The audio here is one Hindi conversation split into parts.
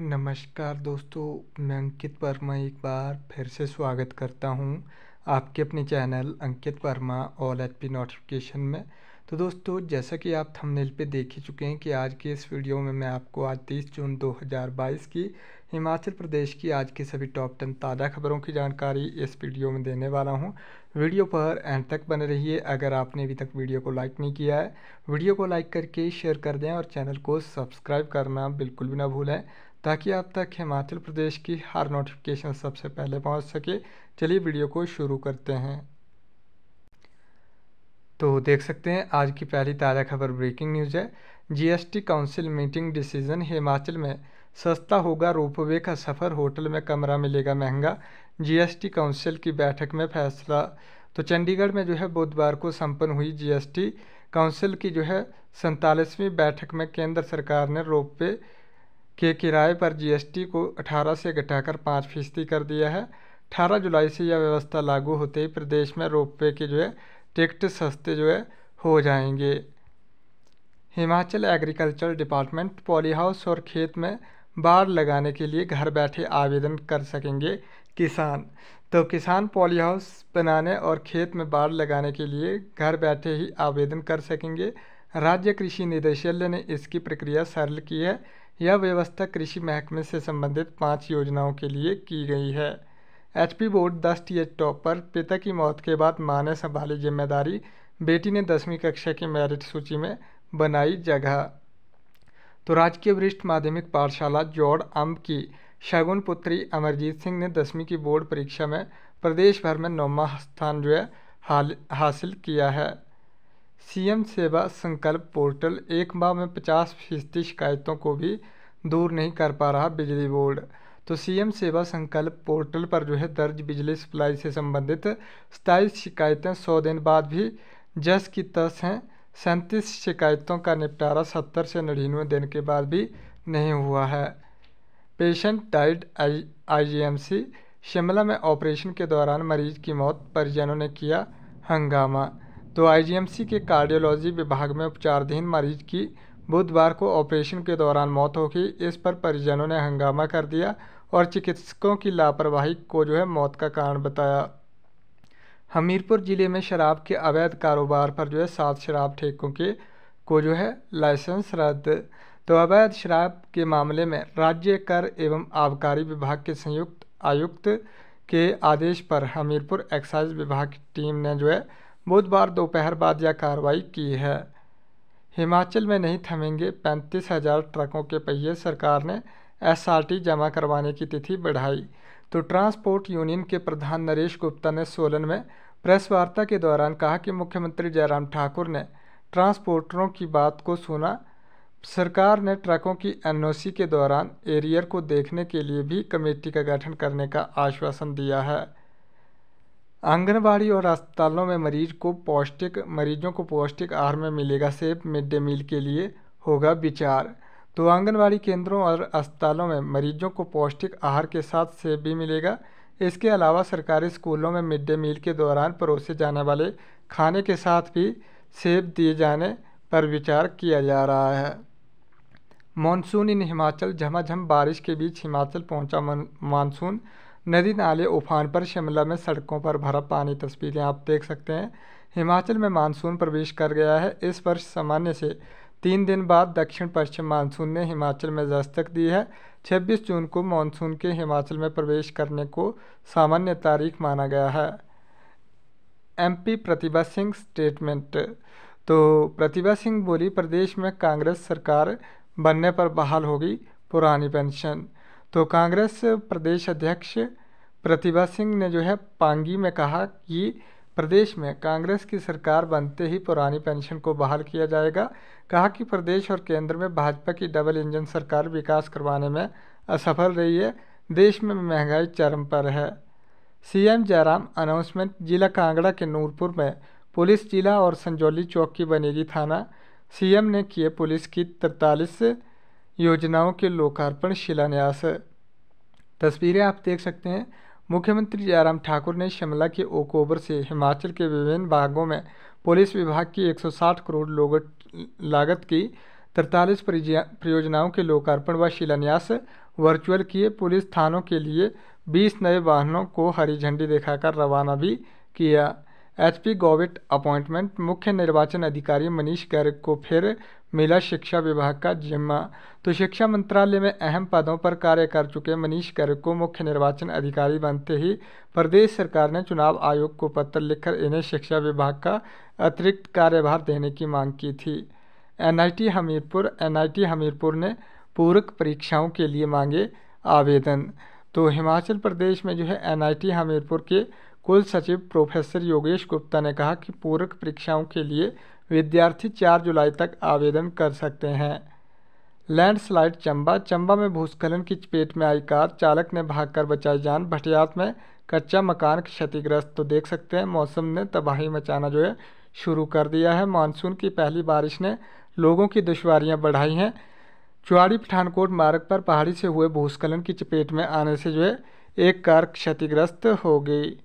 नमस्कार दोस्तों मैं अंकित वर्मा एक बार फिर से स्वागत करता हूं आपके अपने channel Ankit Verma all H P notification में तो दोस्तों जैसा कि आप थंबनेल पे देख ही चुके हैं कि आज के इस वीडियो में मैं आपको आज तीस जून 2022 की हिमाचल प्रदेश की आज की सभी टॉप टेन ताज़ा खबरों की जानकारी इस वीडियो में देने वाला हूं वीडियो पर एंड तक बने रहिए अगर आपने अभी तक वीडियो को लाइक नहीं किया है वीडियो को लाइक करके शेयर कर दें और चैनल को सब्सक्राइब करना बिल्कुल भी ना भूलें ताकि आप तक हिमाचल प्रदेश की हर नोटिफिकेशन सबसे पहले पहुंच सके चलिए वीडियो को शुरू करते हैं तो देख सकते हैं आज की पहली ताज़ा खबर ब्रेकिंग न्यूज़ है GST council meeting decision Himachal में सस्ता होगा रोपवे का सफ़र होटल में कमरा मिलेगा महंगा जीएसटी काउंसिल की बैठक में फैसला तो चंडीगढ़ में जो है बुधवार को संपन्न हुई जीएसटी काउंसिल की जो है सैंतालीसवीं बैठक में केंद्र सरकार ने रोपवे के किराए पर जीएसटी को 18 से घटाकर पाँच फीसदी कर दिया है 18 जुलाई से यह व्यवस्था लागू होते ही प्रदेश में रोपवे के जो है टिकट सस्ते जो है हो जाएंगे हिमाचल एग्रीकल्चर डिपार्टमेंट पॉलीहाउस और खेत में बाड़ लगाने के लिए घर बैठे आवेदन कर सकेंगे किसान तो किसान पॉलीहाउस बनाने और खेत में बाड़ लगाने के लिए घर बैठे ही आवेदन कर सकेंगे राज्य कृषि निदेशालय ने इसकी प्रक्रिया सरल की है यह व्यवस्था कृषि महकमे से संबंधित पाँच योजनाओं के लिए की गई है एचपी बोर्ड दस टी एच पर पिता की मौत के बाद माँ ने संभाली जिम्मेदारी बेटी ने दसवीं कक्षा की मेरिट सूची में बनाई जगह तो राजकीय वरिष्ठ माध्यमिक पाठशाला जोड़ अम्ब की शगुन पुत्री अमरजीत सिंह ने दसवीं की बोर्ड परीक्षा में प्रदेश भर में नौवा स्थान जो है हाल हासिल किया है सीएम सेवा संकल्प पोर्टल एक माह में पचास फीसदी शिकायतों को भी दूर नहीं कर पा रहा बिजली बोर्ड तो सीएम सेवा संकल्प पोर्टल पर जो है दर्ज बिजली सप्लाई से संबंधित सताईस शिकायतें सौ दिन बाद भी जस की तस हैं सैंतीस शिकायतों का निपटारा सत्तर से नड़िन्नवे दिन के बाद भी नहीं हुआ है patient died I IGMC Shimla में ऑपरेशन के दौरान मरीज की मौत परिजनों ने किया हंगामा तो आईजीएमसी के कार्डियोलॉजी विभाग में उपचाराधीन मरीज की बुधवार को ऑपरेशन के दौरान मौत हो गई इस पर परिजनों ने हंगामा कर दिया और चिकित्सकों की लापरवाही को जो है मौत का कारण बताया हमीरपुर ज़िले में शराब के अवैध कारोबार पर जो है सात शराब ठेकों के को जो है लाइसेंस रद्द तो अवैध शराब के मामले में राज्य कर एवं आबकारी विभाग के संयुक्त आयुक्त के आदेश पर हमीरपुर एक्साइज विभाग की टीम ने जो है बुधवार दोपहर बाद यह कार्रवाई की है हिमाचल में नहीं थमेंगे पैंतीस हजार ट्रकों के पहिए सरकार ने एसआरटी जमा करवाने की तिथि बढ़ाई तो ट्रांसपोर्ट यूनियन के प्रधान नरेश गुप्ता ने सोलन में प्रेस वार्ता के दौरान कहा कि मुख्यमंत्री जयराम ठाकुर ने ट्रांसपोर्टरों की बात को सुना सरकार ने ट्रकों की एनओसी के दौरान एरियर को देखने के लिए भी कमेटी का गठन करने का आश्वासन दिया है आंगनबाड़ी और अस्पतालों में मरीज को पौष्टिक मरीजों को पौष्टिक आहार में मिलेगा सेब मिड डे मील के लिए होगा विचार तो आंगनबाड़ी केंद्रों और अस्पतालों में मरीजों को पौष्टिक आहार के साथ सेब भी मिलेगा इसके अलावा सरकारी स्कूलों में मिड डे मील के दौरान परोसे जाने वाले खाने के साथ भी सेब दिए जाने पर विचार किया जा रहा है मानसून इन हिमाचल झमाझम बारिश के बीच हिमाचल पहुंचा मानसून नदी नाले उफान पर शिमला में सड़कों पर भरा पानी तस्वीरें आप देख सकते हैं हिमाचल में मानसून प्रवेश कर गया है इस वर्ष सामान्य से तीन दिन बाद दक्षिण पश्चिम मानसून ने हिमाचल में दस्तक दी है 26 जून को मानसून के हिमाचल में प्रवेश करने को सामान्य तारीख माना गया है एमपी प्रतिभा सिंह स्टेटमेंट तो प्रतिभा सिंह बोली प्रदेश में कांग्रेस सरकार बनने पर बहाल होगी पुरानी पेंशन तो कांग्रेस प्रदेश अध्यक्ष प्रतिभा सिंह ने जो है पांगी में कहा कि प्रदेश में कांग्रेस की सरकार बनते ही पुरानी पेंशन को बहाल किया जाएगा कहा कि प्रदेश और केंद्र में भाजपा की डबल इंजन सरकार विकास करवाने में असफल रही है देश में महंगाई चरम पर है सीएम जयराम अनाउंसमेंट जिला कांगड़ा के नूरपुर में पुलिस जिला और संजौली चौक की बनेगी थाना सीएम ने किए पुलिस की तरतालीस योजनाओं के लोकार्पण शिलान्यास तस्वीरें आप देख सकते हैं मुख्यमंत्री जयराम ठाकुर ने शिमला के ओकोबर से हिमाचल के विभिन्न भागों में पुलिस विभाग की 160 करोड़ लागत की तरतालीस परियोजनाओं के लोकार्पण व शिलान्यास वर्चुअल किए पुलिस थानों के लिए 20 नए वाहनों को हरी झंडी दिखाकर रवाना भी किया एचपी गोविट अपॉइंटमेंट मुख्य निर्वाचन अधिकारी मनीष गर्ग को फिर मिला शिक्षा विभाग का जिम्मा तो शिक्षा मंत्रालय में अहम पदों पर कार्य कर चुके मनीष गर्ग को मुख्य निर्वाचन अधिकारी बनते ही प्रदेश सरकार ने चुनाव आयोग को पत्र लिखकर इन्हें शिक्षा विभाग का अतिरिक्त कार्यभार देने की मांग की थी एनआईटी हमीरपुर एनआईटी हमीरपुर ने पूरक परीक्षाओं के लिए मांगे आवेदन तो हिमाचल प्रदेश में जो है एनआईटी हमीरपुर के कुल सचिव प्रोफेसर योगेश गुप्ता ने कहा कि पूरक परीक्षाओं के लिए विद्यार्थी 4 जुलाई तक आवेदन कर सकते हैं लैंडस्लाइड चंबा चंबा में भूस्खलन की चपेट में आई कार चालक ने भागकर बचाई जान भटियात में कच्चा मकान क्षतिग्रस्त तो देख सकते हैं मौसम ने तबाही मचाना जो है शुरू कर दिया है मानसून की पहली बारिश ने लोगों की दुशारियाँ बढ़ाई हैं चुआड़ी पठानकोट मार्ग पर पहाड़ी से हुए भूस्खलन की चपेट में आने से जो है एक कार क्षतिग्रस्त हो गई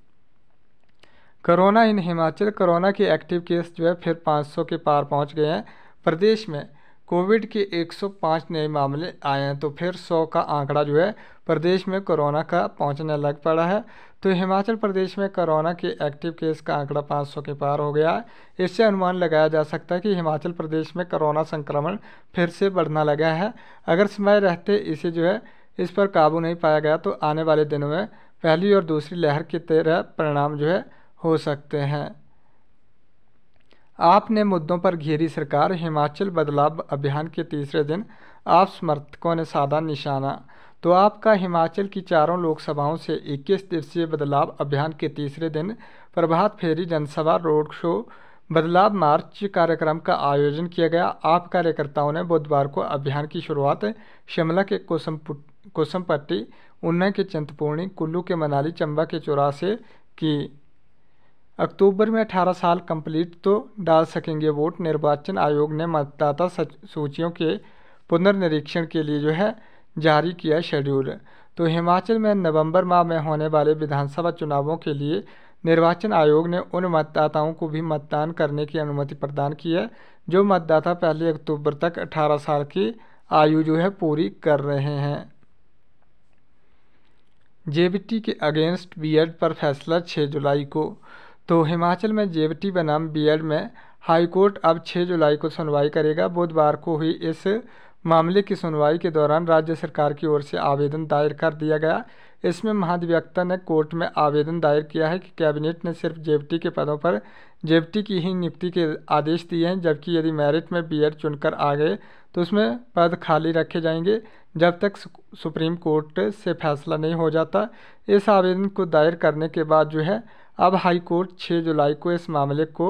कोरोना इन हिमाचल कोरोना के एक्टिव केस जो है फिर 500 के पार पहुंच गए हैं प्रदेश में कोविड के 105 नए मामले आए हैं तो फिर 100 का आंकड़ा जो है प्रदेश में कोरोना का पहुंचने लग पड़ा है तो हिमाचल प्रदेश में कोरोना के एक्टिव केस का आंकड़ा 500 के पार हो गया है इससे अनुमान लगाया जा सकता है कि हिमाचल प्रदेश में कोरोना संक्रमण फिर से बढ़ना लगा है अगर समय रहते इसे जो है इस पर काबू नहीं पाया गया तो आने वाले दिनों में पहली और दूसरी लहर की तरह परिणाम जो है हो सकते हैं आपने मुद्दों पर घेरी सरकार हिमाचल बदलाव अभियान के तीसरे दिन आप समर्थकों ने साधा निशाना तो आपका हिमाचल की चारों लोकसभाओं से 21 दिवसीय बदलाव अभियान के तीसरे दिन प्रभात फेरी जनसभा रोड शो बदलाव मार्च कार्यक्रम का आयोजन किया गया आप कार्यकर्ताओं ने बुधवार को अभियान की शुरुआत शिमला के कोसमपट्टी उन्ना के चिंतपूर्णी कुल्लू के मनाली चंबा के चौरासे की अक्टूबर में 18 साल कंप्लीट तो डाल सकेंगे वोट निर्वाचन आयोग ने मतदाता सूचियों के पुनर्निरीक्षण के लिए जो है जारी किया शेड्यूल तो हिमाचल में नवंबर माह में होने वाले विधानसभा चुनावों के लिए निर्वाचन आयोग ने उन मतदाताओं को भी मतदान करने की अनुमति प्रदान की है जो मतदाता पहली अक्टूबर तक 18 साल की आयु जो है पूरी कर रहे हैं जेबीटी के अगेंस्ट बीएड पर फैसला 6 जुलाई को तो हिमाचल में जेबटी बनाम बीएड में हाईकोर्ट अब 6 जुलाई को सुनवाई करेगा बुधवार को हुई इस मामले की सुनवाई के दौरान राज्य सरकार की ओर से आवेदन दायर कर दिया गया इसमें महाधिवक्ता ने कोर्ट में आवेदन दायर किया है कि कैबिनेट ने सिर्फ जेबटी के पदों पर जेबटी की ही नियुक्ति के आदेश दिए हैं जबकि यदि मेरिट में बीएड चुनकर आ गए तो उसमें पद खाली रखे जाएंगे जब तक सुप्रीम कोर्ट से फैसला नहीं हो जाता इस आवेदन को दायर करने के बाद जो है अब हाईकोर्ट 6 जुलाई को इस मामले को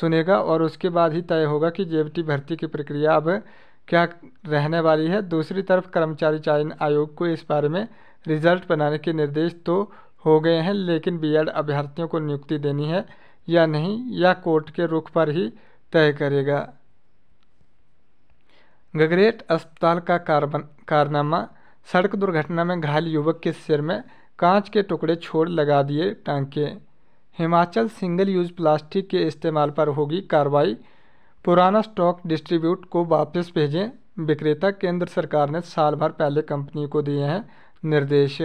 सुनेगा और उसके बाद ही तय होगा कि जे भर्ती की प्रक्रिया अब क्या रहने वाली है दूसरी तरफ कर्मचारी चयन आयोग को इस बारे में रिजल्ट बनाने के निर्देश तो हो गए हैं लेकिन बीएड अभ्यर्थियों को नियुक्ति देनी है या नहीं या कोर्ट के रुख पर ही तय करेगा गगरेट अस्पताल का कारबन कारनामा सड़क दुर्घटना में घायल युवक के सिर में कांच के टुकड़े छोड़ लगा दिए टांके हिमाचल सिंगल यूज़ प्लास्टिक के इस्तेमाल पर होगी कार्रवाई पुराना स्टॉक डिस्ट्रीब्यूट को वापस भेजें विक्रेता केंद्र सरकार ने साल भर पहले कंपनी को दिए हैं निर्देश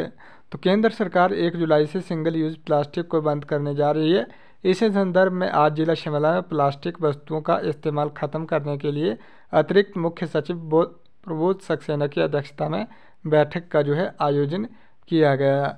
तो केंद्र सरकार एक जुलाई से सिंगल यूज़ प्लास्टिक को बंद करने जा रही है इस संदर्भ में आज जिला शिमला में प्लास्टिक वस्तुओं का इस्तेमाल खत्म करने के लिए अतिरिक्त मुख्य सचिव प्रबोध सक्सेना की अध्यक्षता में बैठक का जो है आयोजन किया गया